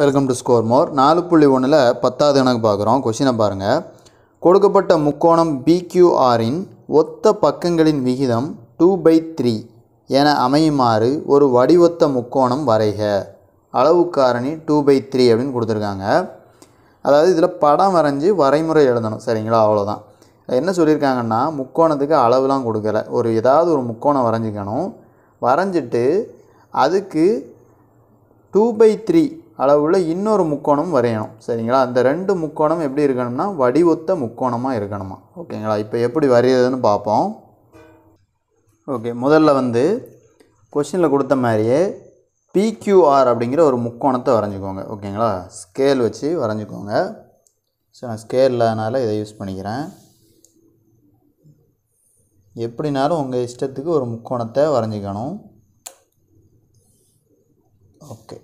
welcome to score more நாலு புள்ளி ஒன்றில் பத்தாவது கணக்கு பார்க்குறோம் கொஷினை பாருங்கள் கொடுக்கப்பட்ட முக்கோணம் பிக்யூஆரின் ஒத்த பக்கங்களின் விகிதம் டூ பை த்ரீ என அமையுமாறு ஒரு வடிவொத்த முக்கோணம் வரைக காரணி டூ பை த்ரீ அப்படின்னு கொடுத்துருக்காங்க அதாவது இதில் படம் வரைஞ்சி வரைமுறை எழுதணும் சரிங்களா அவ்வளோதான் என்ன சொல்லியிருக்காங்கன்னா முக்கோணத்துக்கு அளவுலாம் கொடுக்கல ஒரு ஏதாவது ஒரு முக்கோணம் வரைஞ்சிக்கணும் வரைஞ்சிட்டு அதுக்கு டூ பை த்ரீ அளவுள்ள இன்னொரு முக்கோணம் வரையணும் சரிங்களா அந்த ரெண்டு முக்கோணம் எப்படி இருக்கணும்னா வடிவொத்த முக்கோணமாக இருக்கணுமா ஓகேங்களா இப்போ எப்படி வரைகிறதுன்னு பார்ப்போம் ஓகே முதல்ல வந்து கொஷினில் கொடுத்த மாதிரியே பிக்யூஆர் அப்படிங்கிற ஒரு முக்கோணத்தை வரைஞ்சிக்கோங்க ஓகேங்களா ஸ்கேல் வச்சு வரைஞ்சிக்கோங்க ஸோ நான் ஸ்கேல் இல்லாதனால இதை யூஸ் பண்ணிக்கிறேன் எப்படினாலும் உங்கள் இஷ்டத்துக்கு ஒரு முக்கோணத்தை வரைஞ்சிக்கணும் ஓகே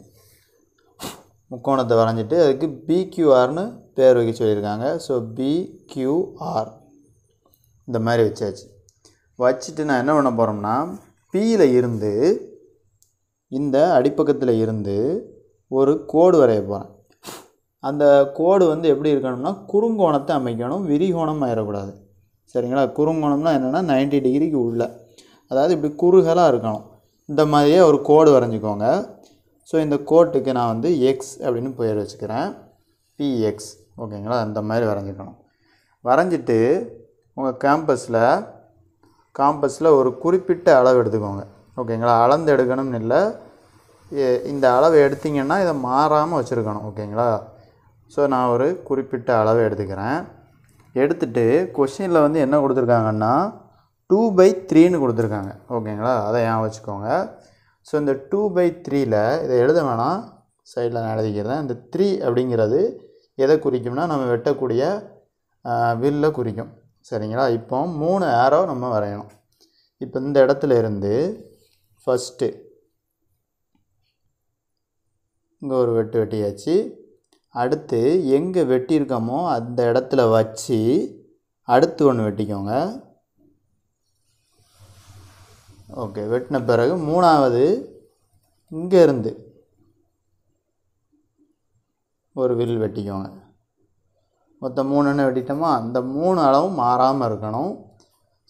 முக்கோணத்தை வரைஞ்சிட்டு அதுக்கு பிக்யூஆர்னு பேர் வைக்க சொல்லியிருக்காங்க ஸோ பிக்யூஆர் இந்த மாதிரி வச்சாச்சு வச்சுட்டு நான் என்ன பண்ண போகிறோம்னா பியில் இருந்து இந்த அடிப்பக்கத்தில் இருந்து ஒரு கோடு வரைய போகிறேன் அந்த கோடு வந்து எப்படி இருக்கணும்னா குறுங்கோணத்தை அமைக்கணும் விரிகோணம் ஆயிடக்கூடாது சரிங்களா குறுங்கோணம்னா என்னென்னா நைன்டி டிகிரிக்கு உள்ள அதாவது இப்படி குறுகலாக இருக்கணும் இந்த மாதிரியே ஒரு கோடு வரைஞ்சிக்கோங்க ஸோ இந்த கோட்டுக்கு நான் வந்து எக்ஸ் அப்படின்னு பெயர் வச்சுக்கிறேன் பிஎக்ஸ் ஓகேங்களா இந்த மாதிரி வரைஞ்சிக்கணும் வரைஞ்சிட்டு உங்கள் கேம்பஸில் காம்பஸில் ஒரு குறிப்பிட்ட அளவு எடுத்துக்கோங்க ஓகேங்களா அளந்து எடுக்கணும்னு இல்லை இந்த அளவு எடுத்திங்கன்னா இதை மாறாமல் வச்சுருக்கணும் ஓகேங்களா ஸோ நான் ஒரு குறிப்பிட்ட அளவை எடுத்துக்கிறேன் எடுத்துகிட்டு கொஷினில் வந்து என்ன கொடுத்துருக்காங்கன்னா டூ பை த்ரீன்னு கொடுத்துருக்காங்க ஓகேங்களா அதை ஏன் வச்சுக்கோங்க ஸோ இந்த டூ பை த்ரீயில் இதை எழுத வேணாம் சைடில் நான் எழுதிக்கிறேன் இந்த த்ரீ அப்படிங்கிறது எதை குறிக்கும்னா நம்ம வெட்டக்கூடிய வில்லை குறிக்கும் சரிங்களா இப்போ மூணு ஆரோ நம்ம வரையணும் இப்போ இந்த இடத்துல இருந்து ஃபஸ்ட்டு இங்கே ஒரு வெட்டு வெட்டியாச்சு அடுத்து எங்கே வெட்டியிருக்கோமோ அந்த இடத்துல வச்சு அடுத்து ஒன்று வெட்டிக்கோங்க ஓகே வெட்டின பிறகு மூணாவது இங்கேருந்து ஒரு வில் வெட்டிக்கோங்க மொத்தம் மூணுன்னு வெட்டிட்டோமா அந்த மூணு அளவும் மாறாமல் இருக்கணும்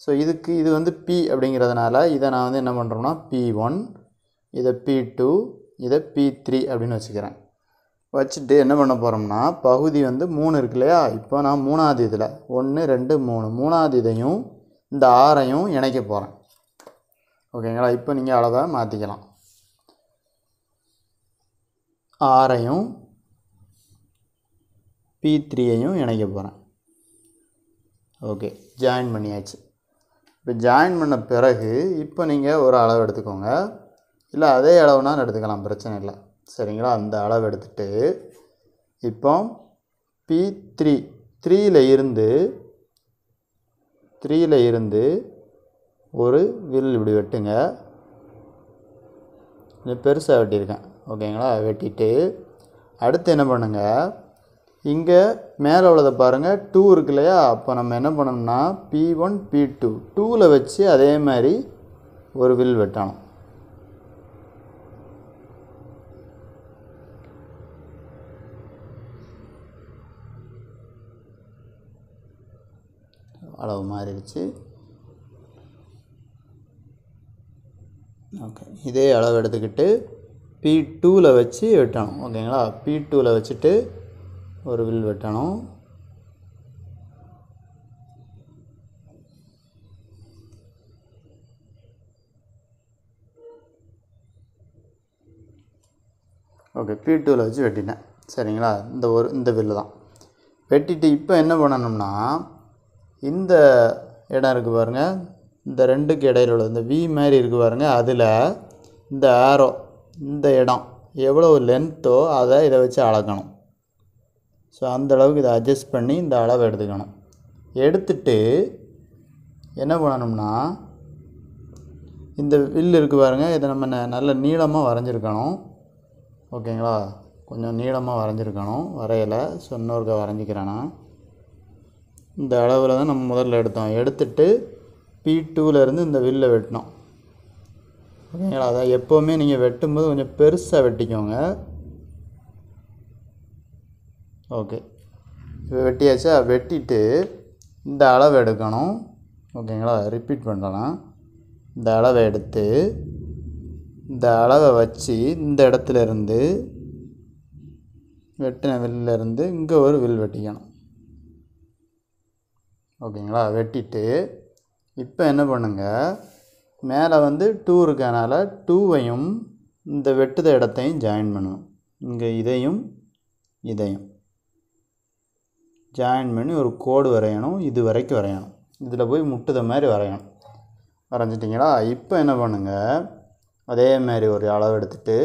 ஸோ இதுக்கு இது வந்து பி அப்படிங்கிறதுனால இதை நான் வந்து என்ன பண்ணுறோம்னா பி ஒன் இதை பி டூ இதை பி த்ரீ அப்படின்னு வச்சுக்கிறேன் வச்சுட்டு என்ன பண்ண போகிறோம்னா பகுதி வந்து மூணு இருக்கு இல்லையா இப்போ நான் மூணாவது இதில் ஒன்று ரெண்டு மூணு மூணாவது இதையும் இந்த ஆறையும் இணைக்க போகிறேன் ஓகேங்களா இப்போ நீங்கள் அளவை மாற்றிக்கலாம் ஆரையும் பி த்ரீயையும் இணைக்க போகிறேன் ஓகே ஜாயின் பண்ணியாச்சு இப்போ ஜாயின் பண்ண பிறகு இப்போ நீங்கள் ஒரு அளவு எடுத்துக்கோங்க இல்லை அதே அளவுனாலும் எடுத்துக்கலாம் பிரச்சனை இல்லை சரிங்களா அந்த அளவு எடுத்துகிட்டு இப்போ பி த்ரீ த்ரீயில் இருந்து த்ரீயில் இருந்து ஒரு வில் இப்படி வெட்டுங்க இது பெருசாக வெட்டியிருக்கேன் ஓகேங்களா வெட்டிட்டு அடுத்து என்ன பண்ணுங்கள் இங்கே மேலே உள்ளதை பாருங்கள் டூ இருக்கு இல்லையா அப்போ நம்ம என்ன பண்ணணும்னா பி ஒன் பி டூ டூவில் வச்சு அதே மாதிரி ஒரு வில் வெட்டணும் அளவு மாறிடுச்சு ஓகே இதே அளவு எடுத்துக்கிட்டு பி டூவில் வச்சு வெட்டணும் ஓகேங்களா பி டூவில் வச்சுட்டு ஒரு வில் வெட்டணும் ஓகே பி டூவில் வச்சு வெட்டினேன் சரிங்களா இந்த ஒரு இந்த வில்லு தான் வெட்டிட்டு இப்போ என்ன பண்ணணும்னா இந்த இடம் இருக்குது பாருங்கள் இந்த ரெண்டுக்கு இடையில் உள்ள இந்த வி மாதிரி இருக்குது பாருங்கள் அதில் இந்த ஆரோ இந்த இடம் எவ்வளோ லென்த்தோ அதை இதை வச்சு அளக்கணும் ஸோ அந்தளவுக்கு இதை அட்ஜஸ்ட் பண்ணி இந்த அளவை எடுத்துக்கணும் எடுத்துட்டு என்ன பண்ணணும்னா இந்த வில் இருக்குது பாருங்கள் இதை நம்ம நல்ல நீளமாக வரைஞ்சிருக்கணும் ஓகேங்களா கொஞ்சம் நீளமாக வரைஞ்சிருக்கணும் வரையலை சொன்னோருக்க வரைஞ்சிக்கிறேன்னா இந்த அளவில் தான் நம்ம முதல்ல எடுத்தோம் எடுத்துட்டு பி டூவிலேருந்து இந்த வில்லை வெட்டினோம் ஓகேங்களா அதான் எப்போவுமே நீங்கள் வெட்டும்போது கொஞ்சம் பெருசாக வெட்டிக்கோங்க ஓகே இப்போ வெட்டியாச்சா வெட்டிட்டு இந்த அளவு எடுக்கணும் ஓகேங்களா ரிப்பீட் பண்ணலாம் இந்த அளவை எடுத்து இந்த அளவை வச்சு இந்த இடத்துல இருந்து வெட்டின இருந்து இங்கே ஒரு வில் வெட்டிக்கணும் ஓகேங்களா வெட்டிட்டு இப்போ என்ன பண்ணுங்க மேலே வந்து டூ இருக்கனால டூவையும் இந்த வெட்டுத இடத்தையும் ஜாயின் பண்ணணும் இங்கே இதையும் இதையும் ஜாயின் பண்ணி ஒரு கோடு வரையணும் இது வரைக்கும் வரையணும் இதில் போய் முட்டுத மாதிரி வரையணும் வரைஞ்சிட்டிங்களா இப்போ என்ன பண்ணுங்கள் அதே மாதிரி ஒரு அளவு எடுத்துகிட்டு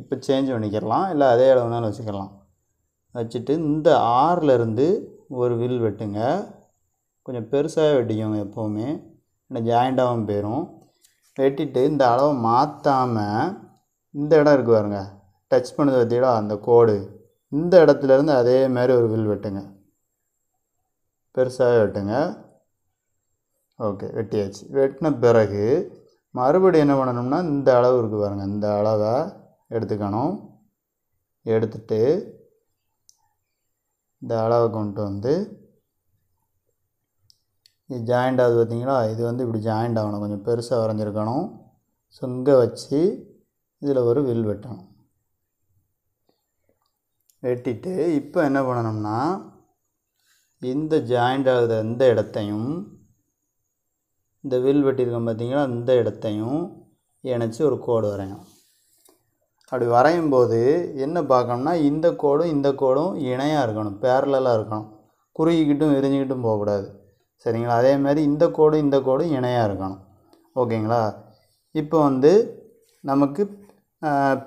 இப்போ சேஞ்ச் பண்ணிக்கிறலாம் இல்லை அதே அளவு தான் வச்சுக்கலாம் வச்சுட்டு இந்த ஆறில் இருந்து ஒரு வில் வெட்டுங்க கொஞ்சம் பெருசாக வெட்டிக்கோங்க எப்போவுமே ஜாயிண்டாகவும் போயிடும் வெட்டிட்டு இந்த அளவை மாற்றாமல் இந்த இடம் இருக்குது பாருங்க டச் பண்ணது பற்றியோ அந்த கோடு இந்த இடத்துலேருந்து அதே மாதிரி ஒரு வில் வெட்டுங்க பெருசாகவே வெட்டுங்க ஓகே வெட்டியாச்சு வெட்டின பிறகு மறுபடியும் என்ன பண்ணணும்னா இந்த அளவு இருக்குது பாருங்கள் இந்த அளவை எடுத்துக்கணும் எடுத்துட்டு இந்த அளவை கொண்டு வந்து இது ஜாயிண்ட் ஆகுது பார்த்திங்களா இது வந்து இப்படி ஜாயிண்ட் ஆகணும் கொஞ்சம் பெருசாக வரைஞ்சிருக்கணும் ஸோ இங்கே வச்சு இதில் ஒரு வில் வெட்டணும் வெட்டிட்டு இப்போ என்ன பண்ணணும்னா இந்த ஜாயிண்ட் ஆகுத இந்த இடத்தையும் இந்த வில் வெட்டியிருக்கோம் பார்த்திங்கன்னா இந்த இடத்தையும் இணைச்சி ஒரு கோடு வரையும் அப்படி வரையும் போது என்ன பார்க்கணும்னா இந்த கோடும் இந்த கோடும் இணையாக இருக்கணும் பேரலாக இருக்கணும் குறுகிக்கிட்டும் எரிஞ்சிக்கிட்டும் போகக்கூடாது சரிங்களா மாதிரி இந்த கோடு இந்த கோடும் இணையாக இருக்கணும் ஓகேங்களா இப்போ வந்து நமக்கு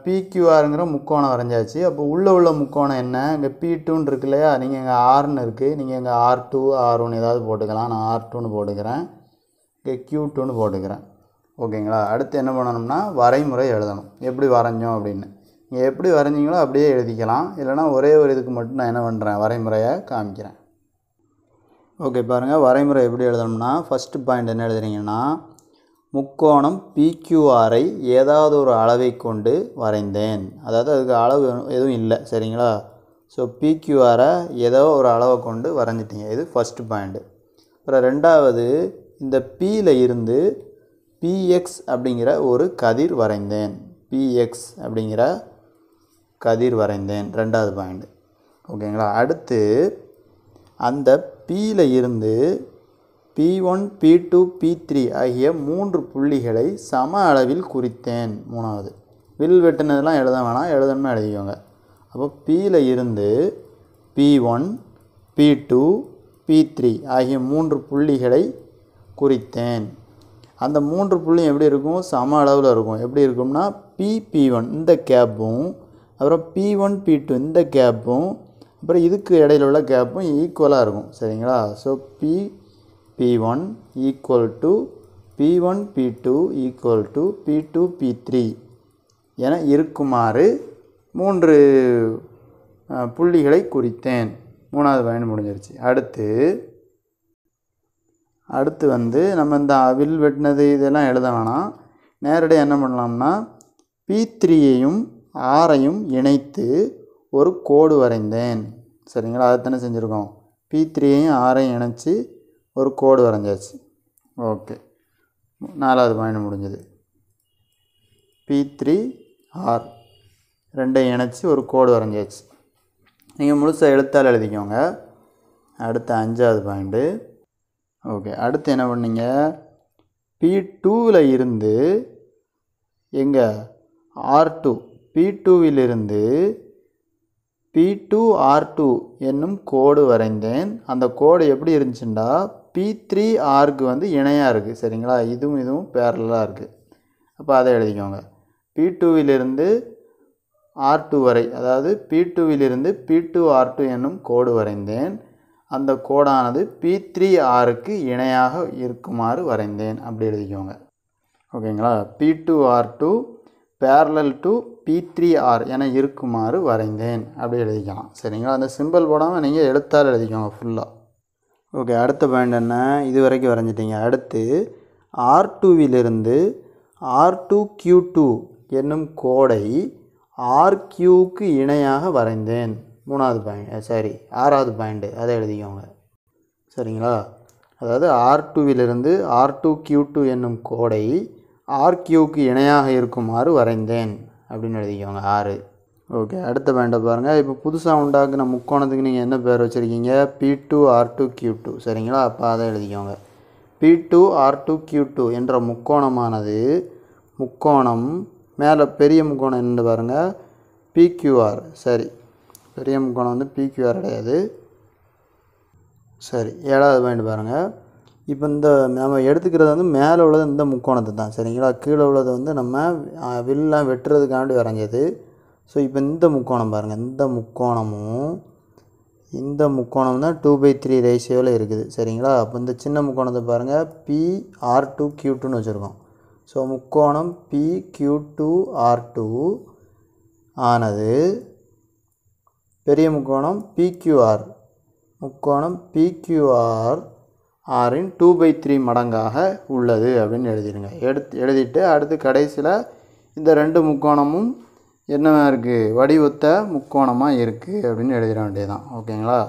பிக்யூஆருங்கிற முக்கோணம் வரைஞ்சாச்சு அப்போ உள்ளே உள்ள முக்கோணம் என்ன இங்கே பி டூன்னு இருக்கு இல்லையா நீங்கள் இங்கே ஆர்னு இருக்குது நீங்கள் இங்கே ஆர் டூ ஆர் ஒன் ஏதாவது போட்டுக்கலாம் நான் ஆர் டூன்னு போட்டுக்கிறேன் இங்கே கியூ டூன்னு போட்டுக்கிறேன் ஓகேங்களா அடுத்து என்ன பண்ணணும்னா வரைமுறை எழுதணும் எப்படி வரைஞ்சோம் அப்படின்னு நீங்கள் எப்படி வரைஞ்சிங்களோ அப்படியே எழுதிக்கலாம் இல்லைனா ஒரே ஒரு இதுக்கு மட்டும் நான் என்ன பண்ணுறேன் வரைமுறையை காமிக்கிறேன் ஓகே பாருங்கள் வரைமுறை எப்படி எழுதணும்னா ஃபஸ்ட்டு பாயிண்ட் என்ன எழுதுறீங்கன்னா முக்கோணம் பிக்யூஆரை ஏதாவது ஒரு அளவை கொண்டு வரைந்தேன் அதாவது அதுக்கு அளவு எதுவும் இல்லை சரிங்களா ஸோ பிக்யூஆரை ஏதோ ஒரு அளவை கொண்டு வரைஞ்சிட்டிங்க இது ஃபஸ்ட்டு பாயிண்ட்டு அப்புறம் ரெண்டாவது இந்த பியில் இருந்து பிஎக்ஸ் அப்படிங்கிற ஒரு கதிர் வரைந்தேன் பிஎக்ஸ் அப்படிங்கிற கதிர் வரைந்தேன் ரெண்டாவது பாயிண்ட் ஓகேங்களா அடுத்து அந்த பியில் இருந்து P one P two P three ஆகிய மூன்று புள்ளிகளை சம அளவில் குறித்தேன் மூணாவது வில் வெட்டினதெல்லாம் எழுத வேணாம் எழுதணுமே எழுதிக்கோங்க அப்போ பியில் இருந்து P one P two P three ஆகிய மூன்று புள்ளிகளை குறித்தேன் அந்த மூன்று புள்ளியும் எப்படி இருக்கும் சம அளவில் இருக்கும் எப்படி இருக்கும்னா பி பி ஒன் இந்த கேப்பும் அப்புறம் பி ஒன் பி டூ இந்த கேப்பும் அப்புறம் இதுக்கு இடையில் உள்ள கேப்பும் ஈக்குவலாக இருக்கும் சரிங்களா so P P one equal to P one P two equal to P two P three என இருக்குமாறு மூன்று புள்ளிகளை குறித்தேன் மூணாவது பயன் முடிஞ்சிருச்சு அடுத்து அடுத்து வந்து நம்ம இந்த அவில் வெட்டினது இதெல்லாம் எழுத வேணாம் நேரடியாக என்ன பண்ணலாம்னா பி த்ரீயையும் ஆரையும் இணைத்து ஒரு கோடு வரைந்தேன் சரிங்களா அதைத்தானே செஞ்சுருக்கோம் பி த்ரீயையும் ஆரையும் இணைச்சி ஒரு கோடு வரைஞ்சாச்சு ஓகே நாலாவது பாயிண்ட் முடிஞ்சது பி த்ரீ ஆர் ரெண்டையும் இணைச்சி ஒரு கோடு வரைஞ்சாச்சு நீங்கள் முழுசாக எழுத்தால் எழுதிக்கோங்க அடுத்த அஞ்சாவது பாயிண்ட்டு ஓகே அடுத்து என்ன பண்ணீங்க பி டூவில் இருந்து எங்கே ஆர் டூ பி டூவிலிருந்து பி டூ டூ என்னும் கோடு வரைந்தேன் அந்த கோடு எப்படி இருந்துச்சுன்னா பி த்ரீ ஆர்க்கு வந்து இணையாக இருக்குது சரிங்களா இதுவும் இதுவும் பேரலாக இருக்குது அப்போ அதை எழுதிக்கோங்க பி டூவிலிருந்து ஆர் வரை அதாவது பி டூவிலிருந்து பி டூ என்னும் கோடு வரைந்தேன் அந்த கோடானது பி த்ரீ ஆருக்கு இணையாக இருக்குமாறு வரைந்தேன் அப்படி எழுதிக்கோங்க ஓகேங்களா P two R two P three R என இருக்குமாறு வரைந்தேன் அப்படி எழுதிக்கலாம் சரிங்களா அந்த சிம்பிள் போடாமல் நீங்கள் எழுத்தால் எழுதிக்கோங்க ஃபுல்லாக ஓகே அடுத்த பாயிண்ட் என்ன இது வரைக்கும் வரைஞ்சிட்டிங்க அடுத்து ஆர் டூவிலிருந்து ஆர் டூ கியூ டூ என்னும் கோடை ஆர்கியூக்கு இணையாக வரைந்தேன் மூணாவது பாயிண்ட் சாரி ஆறாவது பாயிண்ட்டு அதை எழுதிக்கோங்க சரிங்களா அதாவது ஆர் டூவிலிருந்து ஆர் டூ கியூ டூ என்னும் கோடை ஆர்கியூக்கு இணையாக இருக்குமாறு வரைந்தேன் அப்படின்னு எழுதிக்கோங்க ஆறு ஓகே அடுத்த பாயிண்ட்டை பாருங்கள் இப்போ புதுசாக உண்டாக்குன முக்கோணத்துக்கு நீங்கள் என்ன பேர் வச்சுருக்கீங்க P two R two Q two சரிங்களா அப்போ அதை எழுதிக்கோங்க P two R two Q two என்ற முக்கோணமானது முக்கோணம் மேலே பெரிய முக்கோணம் என்னென்னு பாருங்கள் பிக்யூஆர் சரி பெரிய முக்கோணம் வந்து பிக்யூஆர் கிடையாது சரி ஏழாவது பாயிண்ட் பாருங்கள் இப்போ இந்த நம்ம எடுத்துக்கிறது வந்து மேலே உள்ளது இந்த முக்கோணத்தை தான் சரிங்களா கீழே உள்ளது வந்து நம்ம வில்லாம் வெட்டுறதுக்காண்டி வரைஞ்சது ஸோ இப்போ இந்த முக்கோணம் பாருங்கள் இந்த முக்கோணமும் இந்த முக்கோணம் தான் டூ பை த்ரீ ரேஷியோவில் இருக்குது சரிங்களா அப்போ இந்த சின்ன முக்கோணத்தை பாருங்கள் பி ஆர் டூ கியூ டூன்னு வச்சுருக்கோம் ஸோ முக்கோணம் P Q two R two ஆனது பெரிய முக்கோணம் பிக்யூஆர் முக்கோணம் பிக்யூஆர் ஆரின் டூ பை த்ரீ மடங்காக உள்ளது அப்படின்னு எழுதிடுங்க எடுத்து எழுதிட்டு அடுத்து கடைசியில் இந்த ரெண்டு முக்கோணமும் என்னவாக இருக்குது வடிவத்த முக்கோணமாக இருக்குது அப்படின்னு எழுதிட தான் ஓகேங்களா